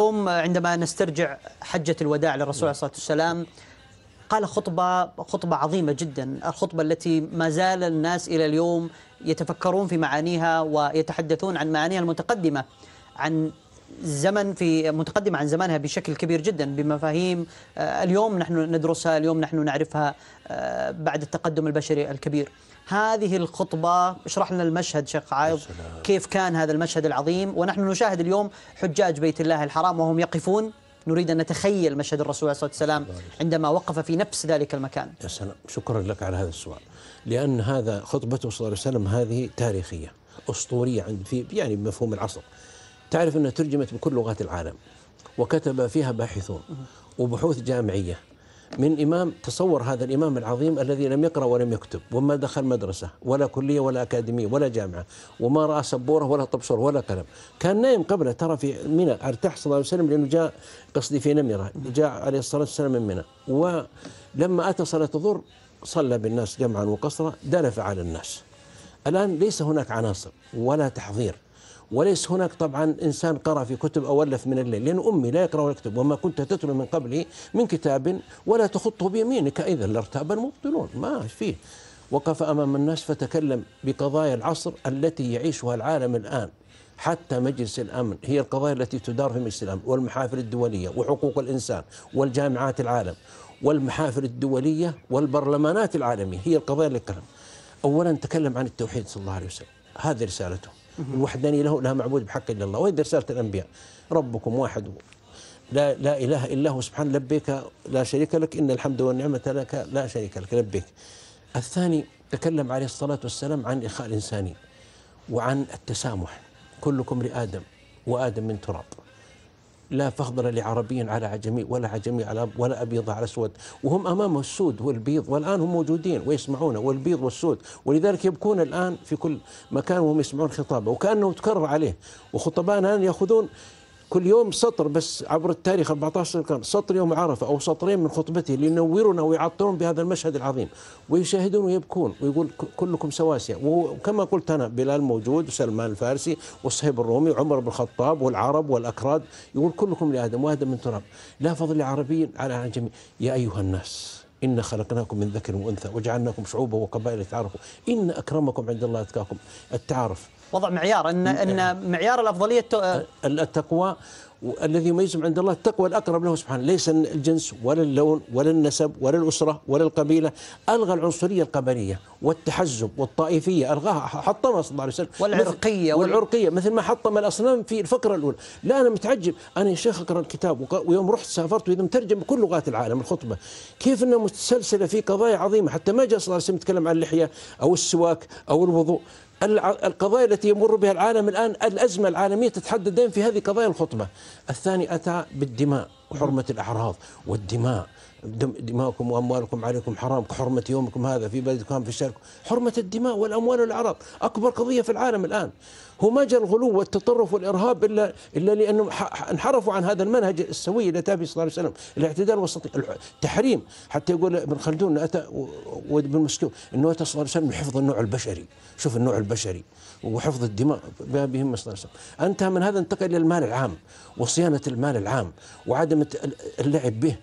اليوم عندما نسترجع حجة الوداع للرسول عليه الصلاة والسلام قال خطبة خطبة عظيمة جدا الخطبة التي ما زال الناس إلى اليوم يتفكرون في معانيها ويتحدثون عن معانيها المتقدمة عن زمن في متقدمة عن زمانها بشكل كبير جدا بمفاهيم آه، اليوم نحن ندرسها اليوم نحن نعرفها آه، بعد التقدم البشري الكبير هذه الخطبة اشرح لنا المشهد شيخ عايض كيف كان هذا المشهد العظيم ونحن نشاهد اليوم حجاج بيت الله الحرام وهم يقفون نريد أن نتخيل مشهد الرسول عليه الصلاة والسلام عندما وقف في نفس ذلك المكان يا سلام شكرا لك على هذا السؤال لأن هذا خطبته صلى الله عليه وسلم هذه تاريخية أسطورية في يعني بمفهوم العصر تعرف أنها ترجمت بكل لغات العالم وكتب فيها باحثون وبحوث جامعية من إمام تصور هذا الإمام العظيم الذي لم يقرأ ولم يكتب وما دخل مدرسة ولا كلية ولا أكاديمية ولا جامعة وما رأى سبورة ولا طبسور ولا قلم كان نايم قبله ترى في منى ارتاح صلى الله عليه وسلم لأنه جاء قصدي في نمرة جاء عليه الصلاة والسلام من منى ولما أتى صلاة الظهر صلى بالناس جمعا وقصرا دلف على الناس الآن ليس هناك عناصر ولا تحضير وليس هناك طبعا إنسان قرأ في كتب أو ألف من الليل لأن أمي لا يقرأ ولا يكتب وما كنت تتلو من قبله من كتاب ولا تخطه بيمينك إذا لارتاب المبطلون ما فيه وقف أمام الناس فتكلم بقضايا العصر التي يعيشها العالم الآن حتى مجلس الامن هي القضايا التي تدار في مجلس الامن والمحافل الدوليه وحقوق الانسان والجامعات العالم والمحافل الدوليه والبرلمانات العالميه هي القضايا اللي تكلم اولا تكلم عن التوحيد صلى الله عليه وسلم هذه رسالته الوحدانية له لها معبود بحق إلا الله وهذه رسالة الأنبياء ربكم واحد لا لا إله إلا هو سبحانه لبيك لا شريك لك إن الحمد والنعمة لك لا شريك لك لبيك الثاني تكلم عليه الصلاة والسلام عن إخاء الإنساني وعن التسامح كلكم لآدم وآدم من تراب لا فخضر لعربي على عجمي ولا عجمي على ولا ابيض على اسود وهم امامه السود والبيض والان هم موجودين ويسمعونه والبيض والسود ولذلك يبكون الان في كل مكان وهم يسمعون خطابه وكانه تكرر عليه وخطبائنا الان ياخذون كل يوم سطر بس عبر التاريخ 14 كان سطر يوم عرفة أو سطرين من خطبته لينورنا ويعطرون بهذا المشهد العظيم ويشاهدون ويبكون ويقول كلكم سواسية وكما قلت أنا بلال موجود وسلمان الفارسي والصهيب الرومي وعمر بن الخطاب والعرب والأكراد يقول كلكم لآدم وآدم من تراب لا فضل العربيين على الجميع يا أيها الناس إنا خلقناكم من ذكر وأنثى وجعلناكم شعوبا وقبائل لتعارفوا إن أكرمكم عند الله أتقاكم التعارف وضع معيار ان ان إيه. معيار الافضليه التقوى الذي يميزهم عند الله التقوى الاقرب له سبحانه ليس الجنس ولا اللون ولا النسب ولا الاسره ولا القبيله الغى العنصريه القبليه والتحزب والطائفيه الغاها حطمها صلى الله عليه وسلم والعرقيه والعرقيه مثل ما حطم الاصنام في الفقره الاولى لا انا متعجب انا يا شيخ اقرا الكتاب ويوم رحت سافرت واذا مترجم بكل لغات العالم الخطبه كيف انها متسلسله في قضايا عظيمه حتى ما جاء صلى الله عليه وسلم يتكلم عن اللحيه او السواك او الوضوء القضايا التي يمر بها العالم الآن الأزمة العالمية تتحدد في هذه قضايا الخطبة الثاني أتى بالدماء وحرمة الأعراض والدماء دماؤكم واموالكم عليكم حرام كحرمه يومكم هذا في بلدكم في شاركم حرمه الدماء والاموال والاعراض اكبر قضيه في العالم الان هو ما جاء الغلو والتطرف والارهاب الا الا لانهم انحرفوا عن هذا المنهج السوي اللي اتى به صلى الله عليه وسلم، الاعتدال والسطي التحريم حتى يقول ابن خلدون اتى وابن مسكون انه اتى صلى الله عليه وسلم لحفظ النوع البشري، شوف النوع البشري وحفظ الدماء بهم صلى الله عليه وسلم، انتهى من هذا انتقل الى المال العام وصيانه المال العام وعدم اللعب به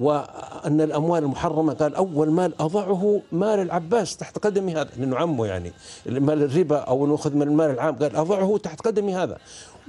وأن الأموال المحرمة قال أول مال أضعه مال العباس تحت قدمي هذا لأنه عمه يعني مال الربا أو نأخذ من المال العام قال أضعه تحت قدمي هذا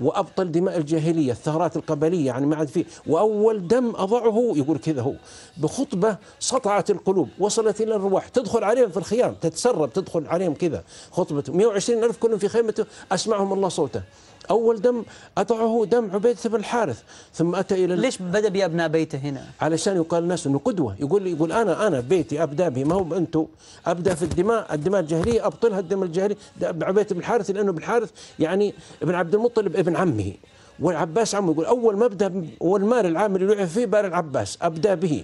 وأبطل دماء الجاهلية الثغرات القبلية يعني ما عاد فيه وأول دم أضعه يقول كذا هو بخطبة سطعت القلوب وصلت إلى الرواح تدخل عليهم في الخيام تتسرب تدخل عليهم كذا خطبة 120 ألف كلهم في خيمته أسمعهم الله صوته اول دم اضعه دم عبيده بن الحارث ثم اتى الى ليش بدا بابناء بيته هنا؟ علشان يقال الناس انه قدوه يقول يقول انا انا بيتي ابدا به ما هو انتم ابدا في الدماء الدماء الجاهليه ابطلها الدم الجاهلي عبيده بن الحارث لانه بن الحارث يعني ابن عبد المطلب ابن عمه والعباس عمه يقول اول مبدا ابدا والمال العام اللي لعب فيه بار العباس ابدا به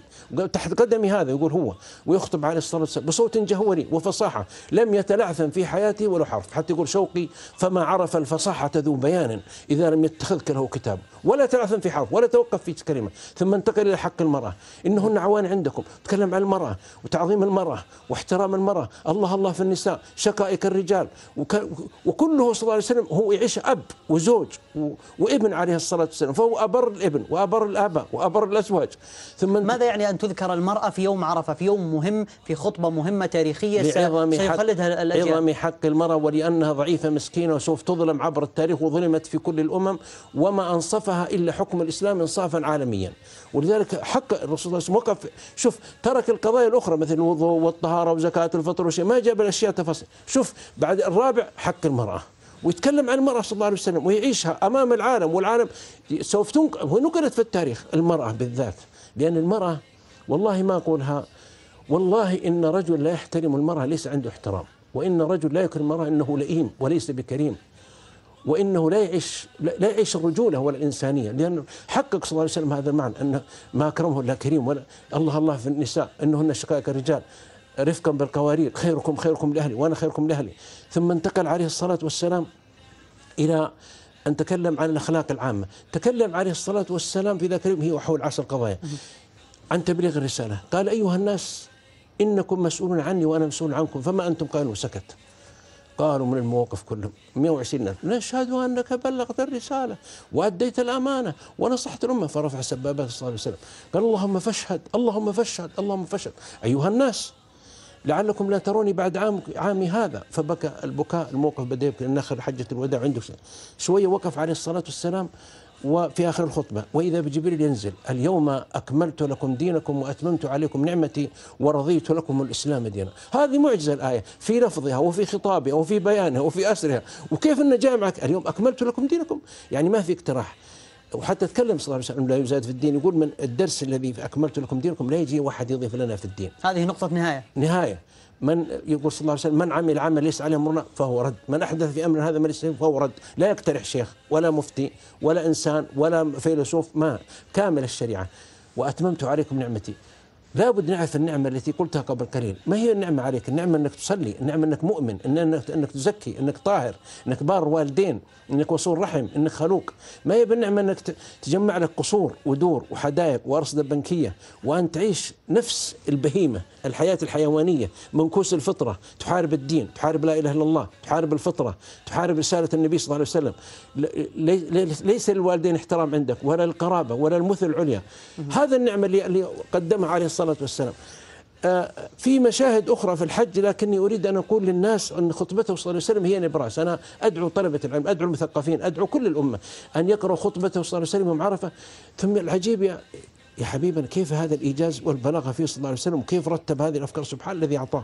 تحت قدمي هذا يقول هو ويخطب عليه الصلاه والسلام بصوت جهوري وفصاحه لم يتلعثم في حياته ولا حرف حتى يقول شوقي فما عرف الفصاحه ذو بيان اذا لم يتخذك له كتاب ولا تلعثم في حرف ولا توقف في كلمه ثم انتقل الى حق المراه انهن عوان عندكم تكلم عن المراه وتعظيم المراه واحترام المراه الله الله في النساء شقائق الرجال وكله صلى الله عليه وسلم هو يعيش اب وزوج وابن الابن عليه الصلاة والسلام فهو أبر الابن وأبر الآباء وأبر الأزواج ثم ماذا يعني أن تذكر المرأة في يوم عرفة في يوم مهم في خطبة مهمة تاريخية سيخلدها الأجيال لعظم حق المرأة ولأنها ضعيفة مسكينة وسوف تظلم عبر التاريخ وظلمت في كل الأمم وما أنصفها إلا حكم الإسلام إنصافا عالميا ولذلك حق الرسول صلى الله عليه وسلم وقف شوف ترك القضايا الأخرى مثل الوضوء والطهارة وزكاة الفطر وشيء ما جاب الأشياء تفاصيل شوف بعد الرابع حق المرأة ويتكلم عن المرأة صلى الله عليه وسلم ويعيشها أمام العالم والعالم سوف تنقل ونقلت في التاريخ المرأة بالذات لأن المرأة والله ما أقولها والله إن رجل لا يحترم المرأة ليس عنده احترام وإن رجل لا يكرم المرأة إنه لئيم وليس بكريم وانه لا يعيش لا يعيش الرجوله ولا الانسانيه لان حقق صلى الله عليه وسلم هذا المعنى ان ما اكرمه الا كريم ولا الله الله في النساء انهن شقائق الرجال رفقا بالقوارير خيركم خيركم لأهلي وأنا خيركم لأهلي ثم انتقل عليه الصلاة والسلام إلى أن تكلم عن الأخلاق العامة تكلم عليه الصلاة والسلام في ذاك اليوم هي وحول عشر قضايا عن تبليغ الرسالة قال أيها الناس إنكم مسؤولون عني وأنا مسؤول عنكم فما أنتم قالوا سكت قالوا من المواقف كلهم 120 ألف نشهد أنك بلغت الرسالة وأديت الأمانة ونصحت الأمة فرفع سبابات صلى الله عليه وسلم قال اللهم فاشهد اللهم فاشهد اللهم فاشهد أيها الناس لعلكم لا تروني بعد عام عامي هذا فبكى البكاء الموقف بدا يبكي لأن آخر حجة الوداع عنده شوية وقف عليه الصلاة والسلام وفي آخر الخطبة وإذا بجبريل ينزل اليوم أكملت لكم دينكم وأتممت عليكم نعمتي ورضيت لكم الإسلام دينا هذه معجزة الآية في لفظها وفي خطابها وفي بيانها وفي أسرها وكيف أن جامعك معك اليوم أكملت لكم دينكم يعني ما في اقتراح وحتى تكلم صلى الله عليه وسلم لا يزاد في الدين يقول من الدرس الذي أكملت لكم دينكم لا يجي واحد يضيف لنا في الدين هذه نقطة نهاية نهاية من يقول صلى الله عليه وسلم من عمل عمل ليس عليه امرنا فهو رد، من احدث في امرنا هذا ما ليس فهو رد، لا يقترح شيخ ولا مفتي ولا انسان ولا فيلسوف ما كامل الشريعه واتممت عليكم نعمتي لابد نعرف النعمة التي قلتها قبل قليل ما هي النعمة عليك النعمة أنك تصلي النعمة أنك مؤمن أنك, أنك تزكي أنك طاهر أنك بار والدين أنك وصول رحم أنك خلوق ما هي بالنعمة أنك تجمع لك قصور ودور وحدائق وأرصدة بنكية وأن تعيش نفس البهيمة الحياة الحيوانية منكوس الفطرة تحارب الدين تحارب لا إله إلا الله تحارب الفطرة تحارب رسالة النبي صلى الله عليه وسلم ليس للوالدين احترام عندك ولا القرابة ولا المثل العليا هذا النعمة اللي قدمها عليه الصلاة الصلاة والسلام آه، في مشاهد أخرى في الحج لكني أريد أن أقول للناس أن خطبته صلى الله عليه وسلم هي نبراس أنا أدعو طلبة العلم أدعو المثقفين أدعو كل الأمة أن يقرأوا خطبته صلى الله عليه وسلم عرفة ثم العجيب يا يا حبيبنا كيف هذا الإيجاز والبلاغة في صلى الله عليه وسلم وكيف رتب هذه الأفكار سبحان الذي أعطاه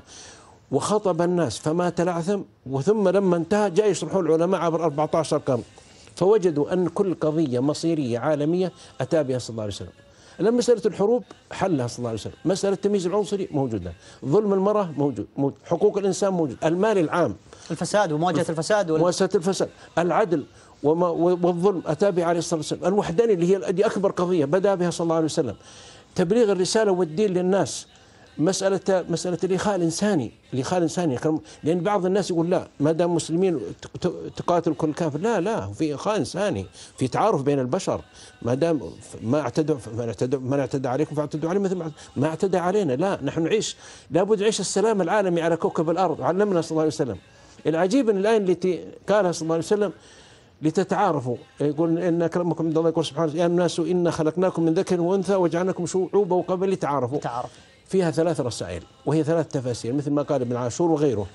وخطب الناس فما تلعثم وثم لما انتهى جاء يشرحه العلماء عبر 14 قرن فوجدوا أن كل قضية مصيرية عالمية أتى بها صلى الله عليه وسلم لما مسألة الحروب حلها صلى الله عليه وسلم مسألة التمييز العنصري موجودة ظلم المرأة موجود. حقوق الإنسان موجود المال العام الفساد ومواجهة الفساد وال... مواجهة الفساد العدل وما والظلم أتى به عليه الصلاة والسلام الوحدانية اللي هي أكبر قضية بدأ بها صلى الله عليه وسلم تبليغ الرسالة والدين للناس مسألة مسألة الإخاء الإنساني الإخاء الإنساني لأن بعض الناس يقول لا ما دام مسلمين تقاتل كل كافر لا لا في إخاء إنساني في تعارف بين البشر ما دام ما اعتدوا من اعتدى من اعتدى عليكم فاعتدوا عليه مثل ما اعتدى علينا لا نحن نعيش لابد نعيش السلام العالمي على كوكب الأرض علمنا صلى الله عليه وسلم العجيب أن الآن التي قالها صلى الله عليه وسلم لتتعارفوا يقول ان اكرمكم عند الله يقول سبحانه يا الناس انا خلقناكم من ذكر وانثى وجعلناكم شعوبا وقبل لتعارفوا تعارفوا فيها ثلاث رسائل وهي ثلاث تفاسير مثل ما قال ابن عاشور وغيره